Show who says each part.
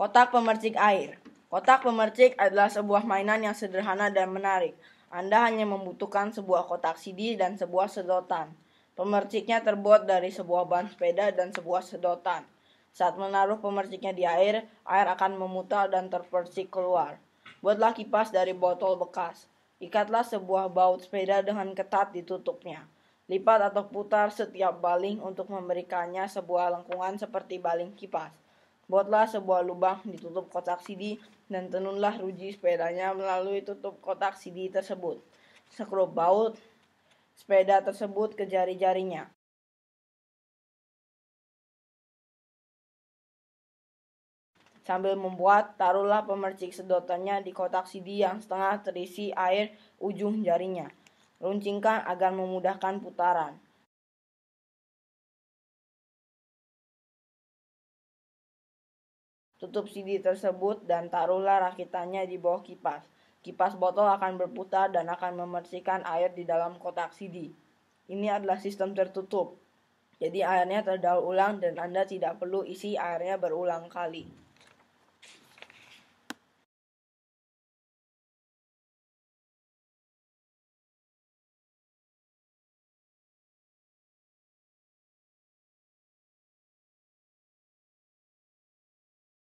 Speaker 1: Kotak pemercik air. Kotak pemercik adalah sebuah mainan yang sederhana dan menarik. Anda hanya membutuhkan sebuah kotak CD dan sebuah sedotan. Pemerciknya terbuat dari sebuah ban sepeda dan sebuah sedotan. Saat menaruh pemerciknya di air, air akan memutar dan terpercik keluar. Buatlah kipas dari botol bekas. Ikatlah sebuah baut sepeda dengan ketat di tutupnya. Lipat atau putar setiap baling untuk memberikannya sebuah lengkungan seperti baling kipas. Buatlah sebuah lubang di tutup kotak CD dan tenunlah ruji sepedanya melalui tutup kotak CD tersebut. Sekrup baut sepeda tersebut ke jari-jarinya. Sambil membuat, taruhlah pemercik sedotannya di kotak CD yang setengah terisi air ujung jarinya. Runcingkan agar memudahkan putaran. Tutup CD tersebut dan taruhlah rakitannya di bawah kipas. Kipas botol akan berputar dan akan membersihkan air di dalam kotak CD. Ini adalah sistem tertutup. Jadi airnya terdaur ulang dan Anda tidak perlu isi airnya berulang kali.